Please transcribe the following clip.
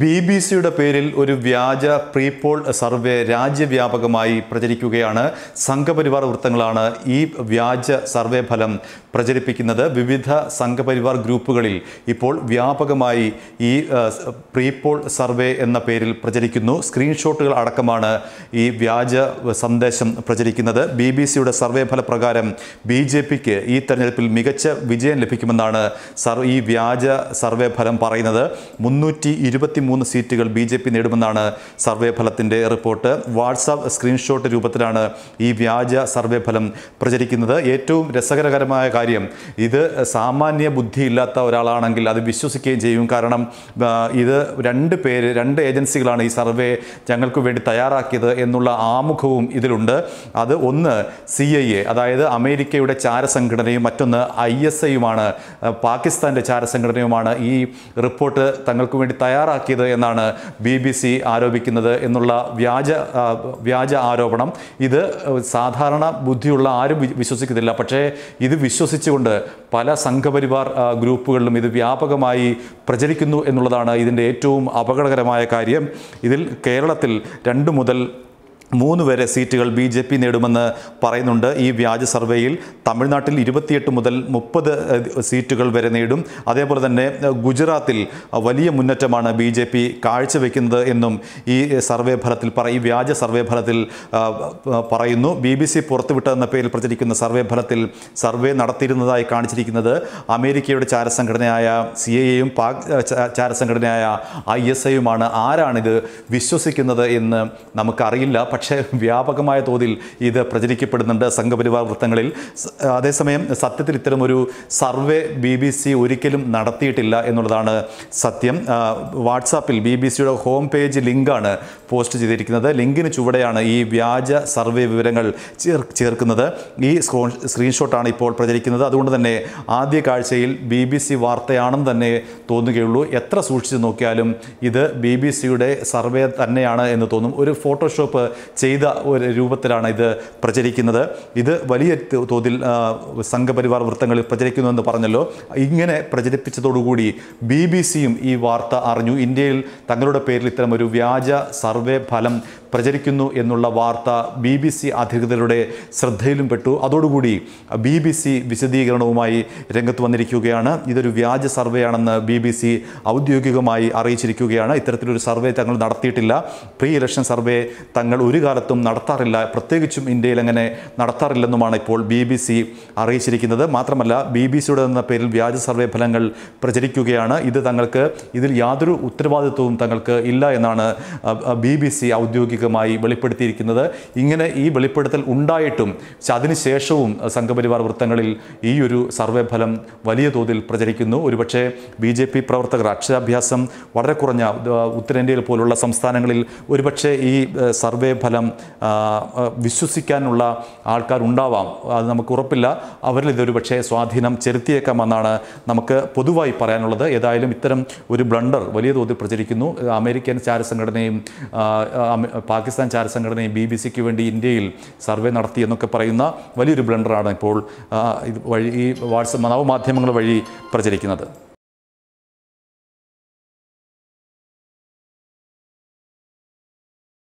B B സിയുടെ പേരിൽ ഒരു വ്യാജ പ്രീപോൾ സർവേ രാജ്യവ്യാപകമായി പ്രചരിക്കുകയാണ് സംഘപരിവാർ വൃത്തങ്ങളാണ് ഈ വ്യാജ സർവേ ഫലം പ്രചരിപ്പിക്കുന്നത് വിവിധ സംഘപരിവാർ ഗ്രൂപ്പുകളിൽ ഇപ്പോൾ വ്യാപകമായി ഈ പ്രീപോൾ സർവേ എന്ന പേരിൽ പ്രചരിക്കുന്നു സ്ക്രീൻഷോട്ടുകൾ അടക്കമാണ് ഈ വ്യാജ സന്ദേശം പ്രചരിക്കുന്നത് ബി ബി സിയുടെ സർവേ ഫലപ്രകാരം ബി ജെ പിക്ക് ഈ തെരഞ്ഞെടുപ്പിൽ മികച്ച വിജയം ലഭിക്കുമെന്നാണ് സർ ഈ വ്യാജ സർവേ ഫലം പറയുന്നത് മുന്നൂറ്റി ഇരുപത്തിമൂന്ന് സീറ്റുകൾ ബി ജെ പി നേടുമെന്നാണ് സർവേ ഫലത്തിൻ്റെ റിപ്പോർട്ട് വാട്സാപ്പ് സ്ക്രീൻഷോട്ട് രൂപത്തിലാണ് ഈ വ്യാജ സർവേ ഫലം പ്രചരിക്കുന്നത് ഏറ്റവും രസകരകരമായ കാര്യം ഇത് സാമാന്യ ബുദ്ധിയില്ലാത്ത ഒരാളാണെങ്കിൽ അത് വിശ്വസിക്കുകയും ചെയ്യും കാരണം ഇത് രണ്ട് പേര് രണ്ട് ഏജൻസികളാണ് ഈ സർവേ ഞങ്ങൾക്ക് വേണ്ടി തയ്യാറാക്കിയത് എന്നുള്ള ആമുഖവും ഇതിലുണ്ട് അത് ഒന്ന് സി ഐ എ അതായത് അമേരിക്കയുടെ ചാരസംഘടനയും മറ്റൊന്ന് ഐ എസ് ഐയുമാണ് പാകിസ്ഥാൻ്റെ ചാരസംഘടനയുമാണ് ഈ റിപ്പോർട്ട് തങ്ങൾക്ക് വേണ്ടി തയ്യാറാക്കി ഉണ്ടാക്കിയത് എന്നാണ് ബി ബി സി ആരോപിക്കുന്നത് എന്നുള്ള വ്യാജ വ്യാജ ആരോപണം ഇത് സാധാരണ ബുദ്ധിയുള്ള ആരും വിശ്വസിക്കുന്നില്ല പക്ഷേ ഇത് വിശ്വസിച്ചുകൊണ്ട് പല സംഘപരിവാർ ഗ്രൂപ്പുകളിലും ഇത് വ്യാപകമായി പ്രചരിക്കുന്നു എന്നുള്ളതാണ് ഇതിൻ്റെ ഏറ്റവും അപകടകരമായ കാര്യം ഇതിൽ കേരളത്തിൽ രണ്ട് മുതൽ മൂന്ന് വരെ സീറ്റുകൾ ബി ജെ പി നേടുമെന്ന് പറയുന്നുണ്ട് ഈ വ്യാജ സർവേയിൽ തമിഴ്നാട്ടിൽ ഇരുപത്തിയെട്ട് മുതൽ മുപ്പത് സീറ്റുകൾ വരെ നേടും അതേപോലെ തന്നെ ഗുജറാത്തിൽ വലിയ മുന്നേറ്റമാണ് ബി ജെ പി കാഴ്ചവെക്കുന്നത് എന്നും ഈ സർവേ ഫലത്തിൽ പറ ഈ വ്യാജ സർവേ ഫലത്തിൽ പറയുന്നു ബി ബി സി പുറത്തുവിട്ടതെന്ന പേരിൽ പ്രചരിക്കുന്ന സർവേ ഫലത്തിൽ സർവേ നടത്തിയിരുന്നതായി കാണിച്ചിരിക്കുന്നത് അമേരിക്കയുടെ ചാരസംഘടനയായ സി എ എയും പാക് ചാരസംഘടനയായ ഐ എസ് ഐയുമാണ് ആരാണിത് വിശ്വസിക്കുന്നത് എന്ന് നമുക്കറിയില്ല പക്ഷേ വ്യാപകമായ തോതിൽ ഇത് പ്രചരിക്കപ്പെടുന്നുണ്ട് സംഘപരിവാർ വൃത്തങ്ങളിൽ അതേസമയം സത്യത്തിൽ ഇത്തരമൊരു സർവേ ബി ബി സി ഒരിക്കലും നടത്തിയിട്ടില്ല എന്നുള്ളതാണ് സത്യം വാട്സാപ്പിൽ ബി ബി സിയുടെ ഹോം പേജ് ലിങ്കാണ് പോസ്റ്റ് ചെയ്തിരിക്കുന്നത് ലിങ്കിന് ചുവടെയാണ് ഈ വ്യാജ സർവേ വിവരങ്ങൾ ചേർ ചേർക്കുന്നത് ഈ സ്ക്രീൻഷോട്ടാണ് ഇപ്പോൾ പ്രചരിക്കുന്നത് അതുകൊണ്ട് തന്നെ ആദ്യ കാഴ്ചയിൽ ബി ബി സി വാർത്തയാണെന്ന് തന്നെ തോന്നുകയുള്ളൂ എത്ര സൂക്ഷിച്ചു നോക്കിയാലും ഇത് ബി ബി സിയുടെ സർവേ തന്നെയാണ് എന്ന് തോന്നും ഒരു ഫോട്ടോഷോപ്പ് ചെയ്ത ഒരു രൂപത്തിലാണ് ഇത് പ്രചരിക്കുന്നത് ഇത് വലിയ തോതിൽ സംഘപരിവാർ വൃത്തങ്ങളിൽ പ്രചരിക്കുന്നുവെന്ന് പറഞ്ഞല്ലോ ഇങ്ങനെ പ്രചരിപ്പിച്ചതോടുകൂടി ബി ബി സിയും ഈ വാർത്ത അറിഞ്ഞു ഇന്ത്യയിൽ തങ്ങളുടെ പേരിൽ ഇത്തരം ഒരു വ്യാജ സർവേ ഫലം പ്രചരിക്കുന്നു എന്നുള്ള വാർത്ത ബി ബി സി അധികൃതരുടെ ശ്രദ്ധയിലും പെട്ടു അതോടുകൂടി ബി ബി സി വിശദീകരണവുമായി രംഗത്ത് വന്നിരിക്കുകയാണ് ഇതൊരു വ്യാജ സർവേയാണെന്ന് ബി ബി സി ഔദ്യോഗികമായി അറിയിച്ചിരിക്കുകയാണ് ഇത്തരത്തിലൊരു സർവേ തങ്ങൾ നടത്തിയിട്ടില്ല പ്രീ ഇലക്ഷൻ സർവേ തങ്ങൾ ഒരു ഒരു കാലത്തും നടത്താറില്ല പ്രത്യേകിച്ചും ഇന്ത്യയിൽ അങ്ങനെ നടത്താറില്ലെന്നുമാണ് ഇപ്പോൾ ബി ബി സി അറിയിച്ചിരിക്കുന്നത് മാത്രമല്ല ബി ബി സിയുടെ എന്ന പേരിൽ വ്യാജ സർവേ ഫലങ്ങൾ പ്രചരിക്കുകയാണ് ഇത് തങ്ങൾക്ക് ഇതിൽ യാതൊരു ഉത്തരവാദിത്വവും തങ്ങൾക്ക് ഇല്ല എന്നാണ് ബി ബി സി ഔദ്യോഗികമായി വെളിപ്പെടുത്തിയിരിക്കുന്നത് ഇങ്ങനെ ഈ വെളിപ്പെടുത്തൽ ഉണ്ടായിട്ടും പക്ഷെ അതിനുശേഷവും സംഘപരിവാർ വൃത്തങ്ങളിൽ ഈ ഒരു സർവേ ഫലം വലിയ തോതിൽ പ്രചരിക്കുന്നു ഒരുപക്ഷെ ബി ജെ പി പ്രവർത്തകർ അക്ഷരാഭ്യാസം വളരെ കുറഞ്ഞ ഉത്തരേന്ത്യയിൽ പോലുള്ള സംസ്ഥാനങ്ങളിൽ ഒരുപക്ഷെ ഈ സർവേ ഫലം വിശ്വസിക്കാനുള്ള ആൾക്കാരുണ്ടാവാം അത് നമുക്ക് ഉറപ്പില്ല അവരിൽ ഇതൊരു പക്ഷേ സ്വാധീനം ചെലുത്തിയേക്കാമെന്നാണ് നമുക്ക് പൊതുവായി പറയാനുള്ളത് ഏതായാലും ഇത്തരം ഒരു ബ്ലണ്ടർ വലിയ തോതിൽ പ്രചരിക്കുന്നു അമേരിക്കൻ ചാരസംഘടനയും പാകിസ്ഥാൻ ചാരസംഘടനയും ബി ബി സിക്ക് വേണ്ടി ഇന്ത്യയിൽ സർവേ നടത്തി എന്നൊക്കെ പറയുന്ന വലിയൊരു ബ്ലണ്ടറാണ് ഇപ്പോൾ ഇത് വഴി ഈ വാട്സപ്പ് നവമാധ്യമങ്ങൾ വഴി പ്രചരിക്കുന്നത്